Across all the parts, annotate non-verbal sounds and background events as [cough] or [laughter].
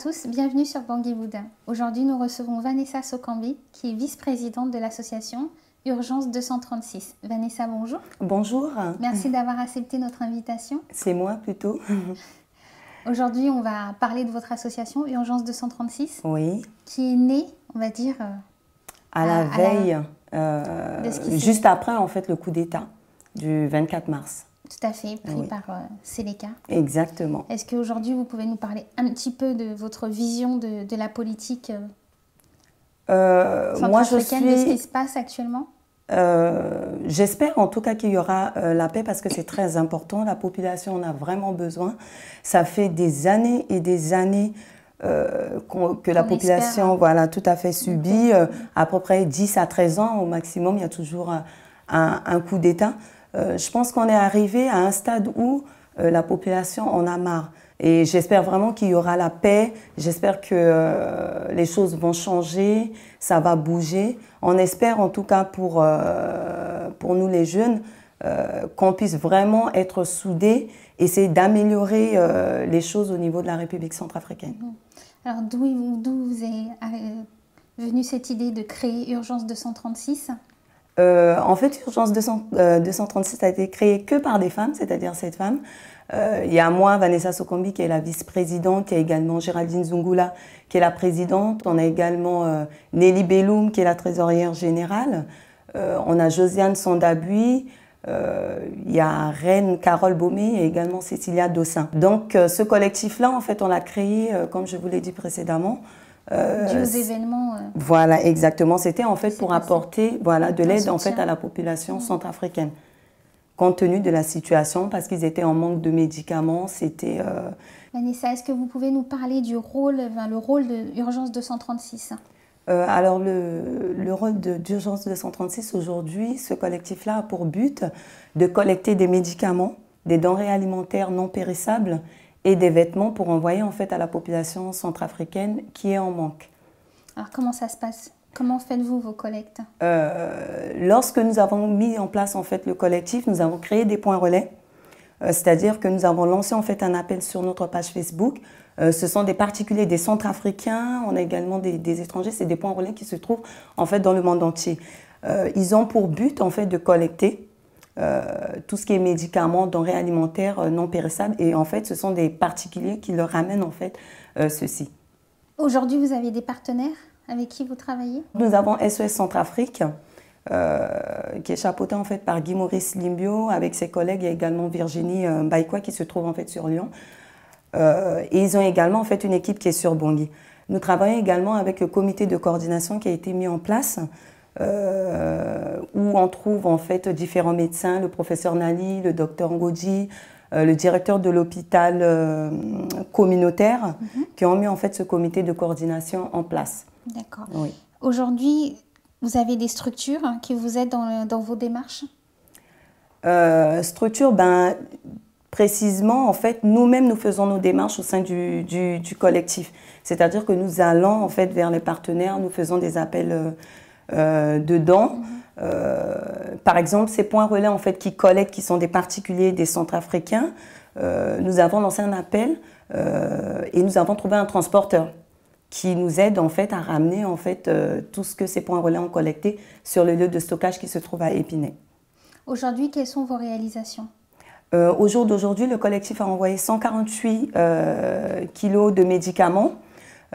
tous, bienvenue sur Bangui Boudin. Aujourd'hui, nous recevons Vanessa Sokambi, qui est vice-présidente de l'association Urgence 236. Vanessa, bonjour. Bonjour. Merci d'avoir accepté notre invitation. C'est moi plutôt. [laughs] Aujourd'hui, on va parler de votre association Urgence 236. Oui. Qui est née, on va dire. Euh, à, la veille, euh, juste après en fait le coup d'État du 24 mars. Tout à fait, pris par euh, Séléka. Exactement. Est-ce qu'aujourd'hui, vous pouvez nous parler un petit peu de votre vision de, la politique euh, euh moi, je suis... de ce qui se passe actuellement euh, J'espère en tout cas qu'il y aura euh, la paix parce que c'est très important. La population en a vraiment besoin. Ça fait des années et des années que la population hein. voilà, tout à fait subit. à peu près 10 à 13 ans au maximum, il y a toujours un, un coup d'État. Euh, je pense qu'on est arrivé à un stade où euh, la population en a marre. Et j'espère vraiment qu'il y aura la paix. J'espère que euh, les choses vont changer, ça va bouger. On espère en tout cas pour, pour nous les jeunes qu'on puisse vraiment être soudés, essayer d'améliorer les choses au niveau de la République centrafricaine. Alors d'où vous est venue cette idée de créer Urgence 236 euh, en fait, Urgence 236 euh, a été créée que par des femmes, c'est-à-dire cette femme. Euh, il y a moi, Vanessa Sokombi, qui est la vice-présidente. Il y a également Géraldine Zungula, qui est la présidente. On a également Nelly Belloum, qui est la trésorière générale. on a Josiane Sondabui. il y a Reine Carole Baumé et également Cécilia Dossin. Donc ce collectif-là, en fait, on l'a créé, comme je vous l'ai dit précédemment, euh, événements. Euh, voilà, exactement. C'était en fait pour apporter voilà, de l'aide en fait à la population centrafricaine. Compte tenu de la situation, parce qu'ils étaient en manque de médicaments, c'était. Euh, Vanessa, est-ce que vous pouvez nous parler du rôle, le rôle de 236 alors, le, le rôle d'Urgence 236 aujourd'hui, ce collectif-là a pour but de collecter des médicaments, des denrées alimentaires non périssables et des vêtements pour envoyer en fait à la population centrafricaine qui est en manque. Alors comment ça se passe Comment faites-vous vos collectes euh, Lorsque nous avons mis en place en fait le collectif, nous avons créé des points relais. Euh, c'est-à-dire que nous avons lancé en fait un appel sur notre page Facebook. Euh, ce sont des particuliers, des centrafricains, on a également des, des étrangers, c'est des points relais qui se trouvent en fait dans le monde entier. ils ont pour but en fait de collecter euh, tout ce qui est médicaments, denrées alimentaires euh, non périssables. Et en fait, ce sont des particuliers qui leur ramènent en fait euh, ceci. Aujourd'hui, vous avez des partenaires avec qui vous travaillez Nous avons SOS Centrafrique. qui est chapeauté en fait par Guy Maurice Limbio avec ses collègues. et également Virginie euh, qui se trouve en fait sur Lyon. et ils ont également en fait une équipe qui est sur Bangui. Nous travaillons également avec le comité de coordination qui a été mis en place euh, où on trouve en fait différents médecins, le professeur Nali, le docteur Ngoji, euh, le directeur de l'hôpital euh, communautaire, mhm. qui ont mis en fait ce comité de coordination en place. D'accord. Aujourd'hui, vous avez des structures hein, qui vous aident dans, vos démarches Structures, ben, précisément, en fait, nous-mêmes, nous faisons nos démarches au sein du, du collectif. C'est-à-dire que nous allons, en fait, vers les partenaires, nous faisons des appels euh, dedans. Mhm. Euh, par exemple, ces points relais en fait qui collectent, qui sont des particuliers, des centrafricains, euh, nous avons lancé un appel et nous avons trouvé un transporteur qui nous aide en fait à ramener en fait tout ce que ces points relais ont collecté sur le lieu de stockage qui se trouve à Épinay. Aujourd'hui, quelles sont vos réalisations Au jour d'aujourd'hui, le collectif a envoyé 148 kilos de médicaments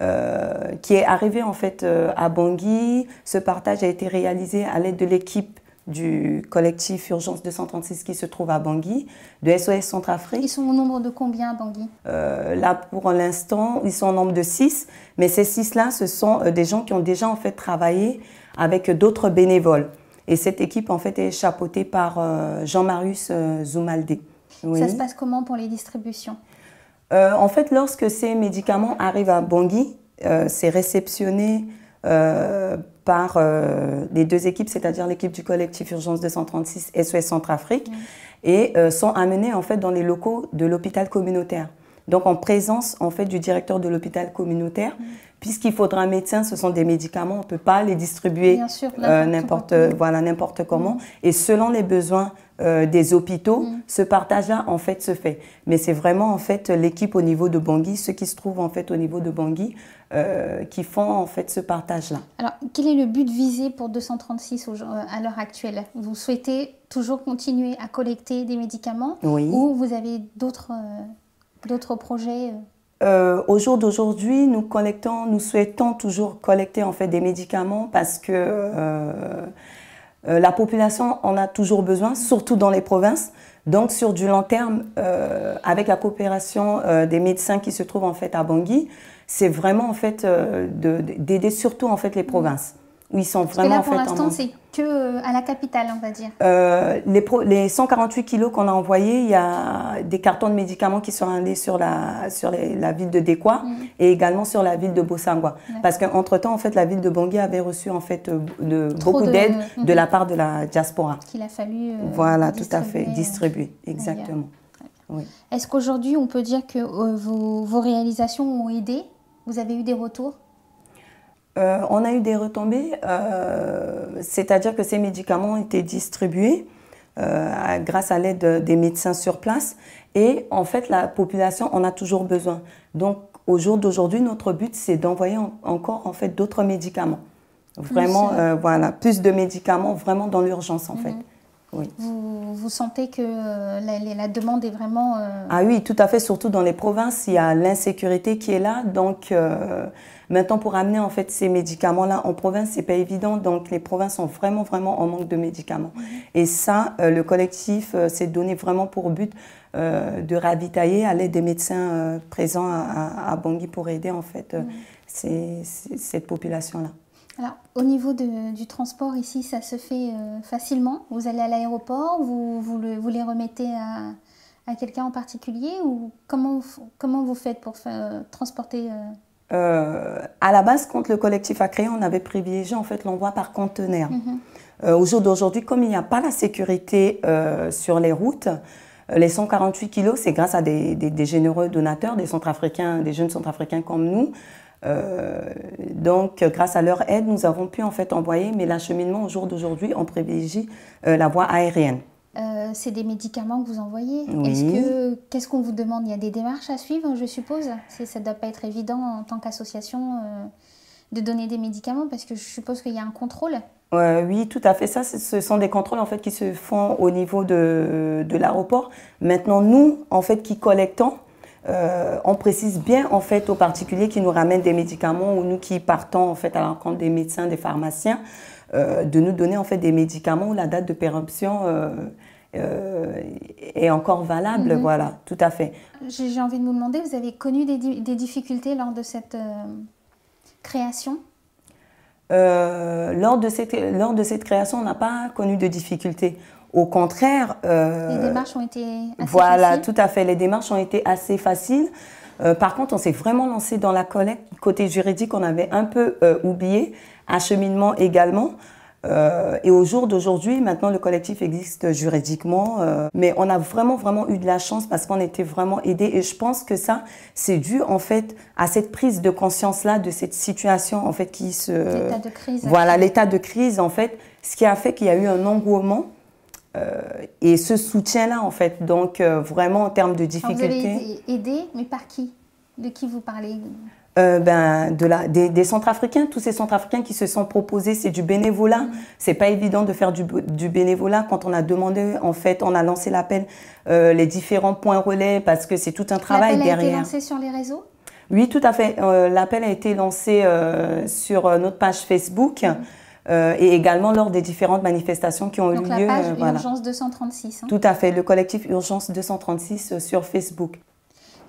euh, qui est arrivé en fait euh, à Bangui. Ce partage a été réalisé à l'aide de l'équipe du collectif Urgence 236 qui se trouve à Bangui, de SOS Centrafrique. Ils sont au nombre de combien à Bangui euh, Là, pour l'instant, ils sont au nombre de 6, mais ces 6-là, ce sont des gens qui ont déjà en fait travaillé avec d'autres bénévoles. Et cette équipe, en fait, est chapeautée par Jean-Marius Zoumaldé. Ça se passe comment pour les distributions euh, en fait, lorsque ces médicaments arrivent à Bangui, euh, c'est réceptionné euh, par les deux équipes, c'est-à-dire l'équipe du collectif Urgence 236 SOS Centrafrique, et sont amenés en fait dans les locaux de l'hôpital communautaire. Donc en présence en fait du directeur de l'hôpital communautaire, puisqu'il faudra un médecin, ce sont des médicaments, on ne peut pas les distribuer euh, n'importe comment. Euh, mm. Et selon les besoins euh, des hôpitaux, mm. ce partage-là, en fait, se fait. Mais c'est vraiment, en fait, l'équipe au niveau de Bangui, ceux qui se trouvent, en fait, au niveau de Bangui, qui font, en fait, ce partage-là. Alors, quel est le but visé pour 236 à l'heure actuelle Vous souhaitez toujours continuer à collecter des médicaments Oui. Ou vous avez d'autres projets euh, au jour d'aujourd'hui, nous collectons, nous souhaitons toujours collecter en fait des médicaments parce que euh, euh, la population en a toujours besoin, surtout dans les provinces. Donc sur du long terme, avec la coopération des médecins qui se trouvent en fait à Bangui, c'est vraiment en fait d'aider surtout en fait les provinces ils sont vraiment Parce que là, pour l'instant, c'est que euh, à la capitale, on va dire. Euh, les, les, 148 kilos qu'on a envoyés, il y a des cartons de médicaments qui sont allés sur la, sur la ville de Dekwa mm. et également sur la ville de Bossangwa. Parce qu'entre-temps, en fait, la ville de Bangui avait reçu en fait, euh, de, beaucoup d'aide de, mm-hmm. la part de la diaspora. Qu'il a fallu. voilà, tout à fait, distribuer, exactement. Est-ce qu'aujourd'hui, on peut dire que vos réalisations ont aidé Vous avez eu des retours euh, on a eu des retombées, euh, c'est-à-dire que ces médicaments ont été distribués euh, grâce à l'aide des médecins sur place. Et en fait, la population en a toujours besoin. Donc, au jour d'aujourd'hui, notre but, c'est d'envoyer encore en fait d'autres médicaments. Vraiment, voilà, plus de médicaments, vraiment dans l'urgence en mhm. fait. Vous, sentez que la, demande est vraiment... Euh, ah oui, tout à fait, surtout dans les provinces, il y a l'insécurité qui est là. Donc euh, maintenant, pour amener en fait ces médicaments-là en province, c'est pas évident. Donc les provinces sont vraiment, vraiment en manque de médicaments. Mhm. Et ça, euh, le collectif s'est donné vraiment pour but de ravitailler à l'aide des médecins présents à, Bangui pour aider en fait mhm. cette population-là. Alors, au niveau de, du transport ici, ça se fait euh, facilement. Vous allez à l'aéroport, vous, vous, le, les remettez à, à quelqu'un en particulier ou comment, comment vous faites pour euh, transporter euh À la base, quand le collectif a créé, on avait privilégié en fait l'envoi par conteneur. Aujourd'hui, mhm. au jour d'aujourd'hui, comme il n'y a pas la sécurité sur les routes, les 148 kilos, c'est grâce à des, des, des, généreux donateurs, des centrafricains, des jeunes centrafricains comme nous, euh, donc, grâce à leur aide, nous avons pu en fait envoyer, mais l'acheminement au jour d'aujourd'hui, on privilégie euh, la voie aérienne. Euh, c'est des médicaments que vous envoyez. Oui. Est-ce que qu'est-ce qu'on vous demande Il y a des démarches à suivre, je suppose. Ça ne doit pas être évident en tant qu'association de donner des médicaments parce que je suppose qu'il y a un contrôle. oui, tout à fait. Ça, ce sont des contrôles en fait qui se font au niveau de, de l'aéroport. Maintenant, nous, en fait, qui collectons, euh, on précise bien en fait aux particuliers qui nous ramènent des médicaments ou nous qui partons en fait à l'encontre des médecins, des pharmaciens, euh, de nous donner en fait des médicaments où la date de péremption euh, est encore valable. Mhm. Voilà, tout à fait. J'ai envie de vous demander, vous avez connu des difficultés lors de cette création euh, lors, de cette, création, on n'a pas connu de difficultés. Au contraire. Euh, les démarches ont été assez Voilà, faciles. tout à fait. Les démarches ont été assez faciles. Euh, par contre, on s'est vraiment lancé dans la collecte. Côté juridique, on avait un peu oublié. Acheminement également. Euh, et au jour d'aujourd'hui, maintenant le collectif existe juridiquement, euh, mais on a vraiment vraiment eu de la chance parce qu'on était vraiment aidés. Et je pense que ça, c'est dû en fait à cette prise de conscience là de cette situation en fait qui se l'état de crise. Hein. Voilà l'état de crise en fait, ce qui a fait qu'il y a eu un engouement. Euh, et ce soutien-là, en fait, donc vraiment en termes de difficultés. vous avez aidé, mais par qui De qui vous parlez euh, ben, de des, centrafricains, tous ces centrafricains qui se sont proposés, c'est du bénévolat. Mm. C'est pas évident de faire du, bénévolat quand on a demandé, en fait, on a lancé l'appel, euh, les différents points relais, parce que c'est tout un travail derrière. Euh, l'appel a été lancé sur les réseaux Oui, tout à fait. l'appel a été lancé sur notre page Facebook. Mm. et également lors des différentes manifestations qui ont eu lieu. Donc la page Urgence 236. Hein. Tout à fait, le collectif Urgence 236 sur Facebook.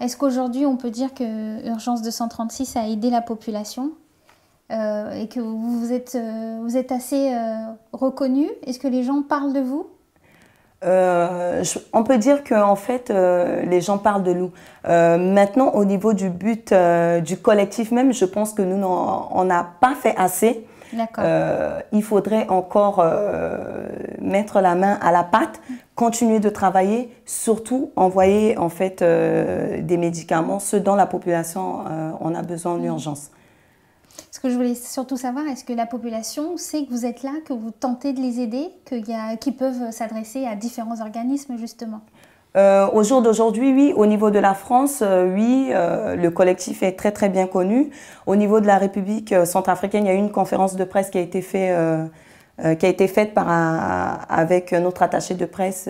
Est-ce qu'aujourd'hui on peut dire que Urgence 236 a aidé la population euh, et que vous, êtes, euh, vous êtes assez euh, reconnu Est-ce que les gens parlent de vous euh, on peut dire que en fait, euh, les gens parlent de nous. Euh, maintenant, au niveau du but du collectif même, je pense que nous, on n'a pas fait assez. il faudrait encore mettre la main à la pâte, continuer de travailler, surtout envoyer en fait des médicaments, ceux dont la population en a besoin en urgence. Ce que je voulais surtout savoir, est-ce que la population sait que vous êtes là, que vous tentez de les aider, qu'ils qui peuvent s'adresser à différents organismes justement euh, au jour d'aujourd'hui, oui, au niveau de la France, euh, oui, euh, le collectif est très très bien connu. Au niveau de la République centrafricaine, il y a eu une conférence de presse qui a été, fait, qui a été faite par avec notre attaché de presse,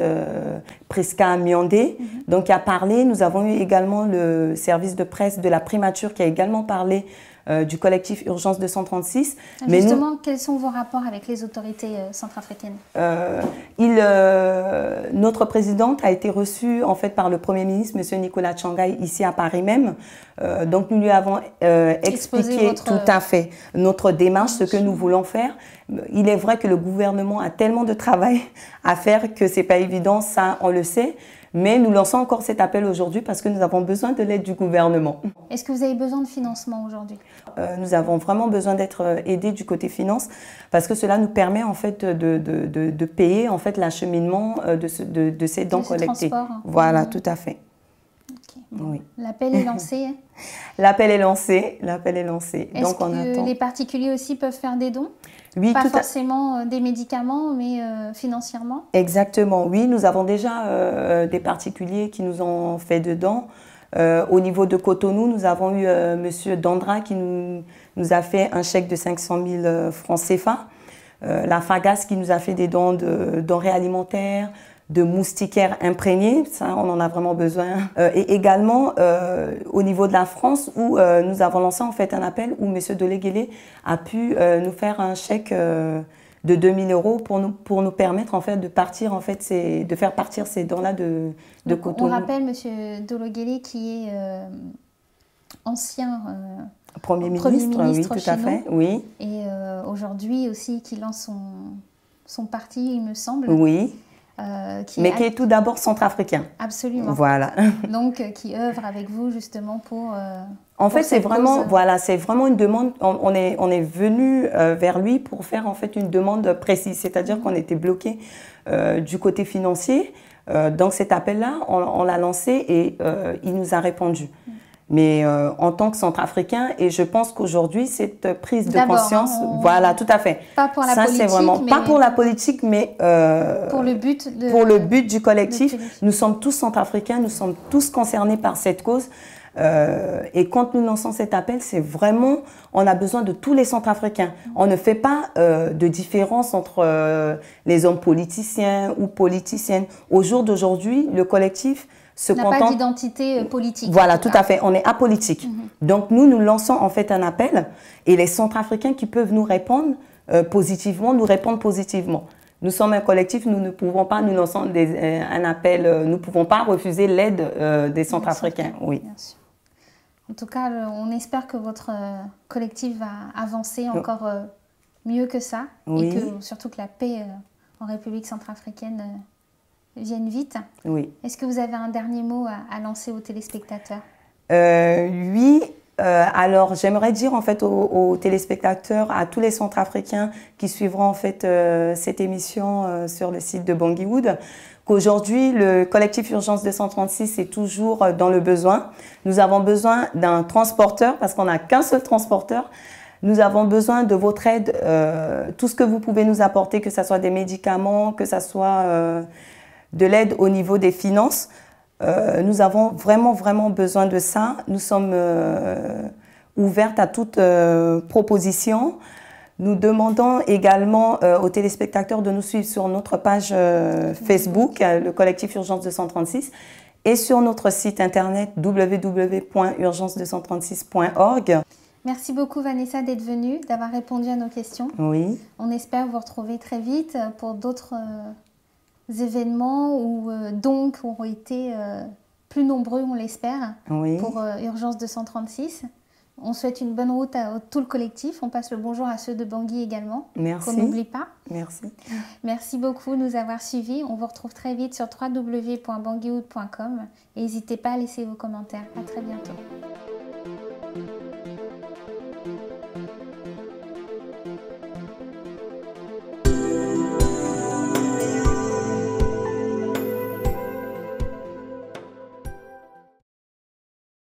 Prisca Miondé, mhm. donc qui a parlé. Nous avons eu également le service de presse de la primature qui a également parlé euh, du collectif Urgence 236. Ah, mais justement, quels sont vos rapports avec les autorités euh, centrafricaines euh, il, Notre présidente a été reçue en fait par le Premier ministre, M. Nicolas Tchangaï, ici à Paris même. donc nous lui avons expliqué tout à fait notre démarche, ce que nous voulons faire. Il est vrai que le gouvernement a tellement de travail à faire que c'est pas évident, ça on le sait. Mais nous lançons encore cet appel aujourd'hui parce que nous avons besoin de l'aide du gouvernement. Est-ce que vous avez besoin de financement aujourd'hui euh, Nous avons vraiment besoin d'être euh, aidés du côté finance parce que cela nous permet en fait de, payer en fait l'acheminement euh, de, de, ces dents collectées. Transport. Hein. Voilà, mhm. tout à fait. L'appel est lancé. [laughs] L'appel est lancé, l'appel est lancé. Donc que Les particuliers aussi peuvent faire des dons oui, pas forcément euh, des médicaments, mais euh, financièrement. Exactement, oui. Nous avons déjà euh, des particuliers qui nous ont fait des dons. au niveau de Cotonou, nous avons eu Monsieur Dandra qui nous, a fait un chèque de 500 000 francs CFA. la Fagas qui nous a fait des dons de denrées alimentaires, de moustiquaires imprégnés, ça on en a vraiment besoin. Euh, et également euh, au niveau de la France où euh, nous avons lancé en fait un appel où Monsieur Deléguélé a pu nous faire un chèque de 2000 euros pour nous, pour nous permettre en fait de partir en fait de faire partir ces dons là de, de On rappelle Monsieur Deléguélé qui est ancien. Premier, ministre, oui, tout à fait, oui. Et aujourd'hui aussi, qui lance son, son parti, il me semble. Oui. Euh, Mais qui est tout d'abord centrafricain. Absolument. Voilà. [laughs] Donc, euh, qui œuvre avec vous justement pour. Euh, en fait, c'est vraiment, voilà, c'est vraiment une demande. On, est, on est venu vers lui pour faire en fait une demande précise. C'est-à-dire mhm. qu'on était bloqué du côté financier. donc cet appel-là, on l'a lancé et il nous a répondu mais euh, en tant que centrafricain et je pense qu'aujourd'hui cette prise de conscience hein, voilà tout à fait pas pour la ça c'est vraiment pas pour la politique mais euh, pour le but pour le but du collectif nous sommes tous centrafricains nous sommes tous concernés par cette cause euh, et quand nous lançons cet appel, c'est vraiment, on a besoin de tous les centrafricains. On ne fait pas euh, de différence entre euh, les hommes politiciens ou politiciennes. Au jour d'aujourd'hui, le collectif se n'a pas d'identité euh, politique. Voilà, tout, à fait. On est apolitique. Mhm. Donc nous, nous lançons en fait un appel et les centrafricains qui peuvent nous répondre euh, positivement, nous répondent positivement. Nous sommes un collectif, nous ne pouvons pas, nous lançons euh, un appel, nous ne pouvons pas refuser l'aide des centrafricains. Oui. Bien sûr. En tout cas, on espère que votre collectif va avancer encore mieux que ça et surtout que la paix en République centrafricaine viennent vite. Oui. Est-ce que vous avez un dernier mot à, lancer aux téléspectateurs euh, Oui. Euh, alors, j'aimerais dire en fait aux, téléspectateurs, à tous les Centrafricains qui suivront en fait euh, cette émission sur le site de bangui qu'aujourd'hui, le collectif Urgence 236 est toujours dans le besoin. Nous avons besoin d'un transporteur parce qu'on n'a qu'un seul transporteur. Nous avons besoin de votre aide, tout ce que vous pouvez nous apporter, que ce soit des médicaments, que ce soit de l'aide au niveau des finances. Euh, nous avons vraiment, vraiment besoin de ça. Nous sommes euh, ouvertes à toute euh, proposition. Nous demandons également aux téléspectateurs de nous suivre sur notre page Facebook, le collectif Urgence 236, et sur notre site internet www.urgence236.org. Merci beaucoup Vanessa d'être venue, d'avoir répondu à nos questions. Oui. On espère vous retrouver très vite pour d'autres événements ou euh, dons qui auront été euh, plus nombreux, on l'espère, pour euh, Urgence 236. On souhaite une bonne route à, tout le collectif. On passe le bonjour à ceux de Bangui également. Merci. Qu'on n'oublie pas. Merci. Merci beaucoup de nous avoir suivis. On vous retrouve très vite sur www.banguiout.com et n'hésitez pas à laisser vos commentaires. À très bientôt.